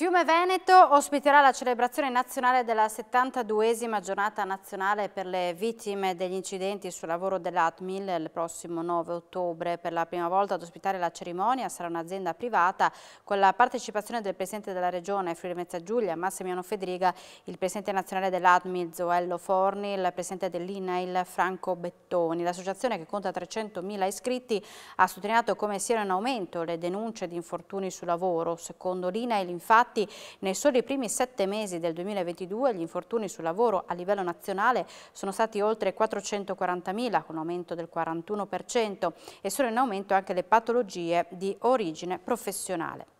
Fiume Veneto ospiterà la celebrazione nazionale della 72esima giornata nazionale per le vittime degli incidenti sul lavoro dell'ATMIL il prossimo 9 ottobre. Per la prima volta ad ospitare la cerimonia sarà un'azienda privata con la partecipazione del Presidente della Regione Friuli Mezza Giulia Massimiano Fedriga, il Presidente nazionale dell'ATMIL Zoello Forni, il Presidente dell'INAIL Franco Bettoni. L'associazione che conta 300.000 iscritti ha sottolineato come siano in aumento le denunce di infortuni sul lavoro. Secondo l'INAIL infatti Infatti nei soli primi sette mesi del 2022 gli infortuni sul lavoro a livello nazionale sono stati oltre 440.000 con un aumento del 41% e sono in aumento anche le patologie di origine professionale.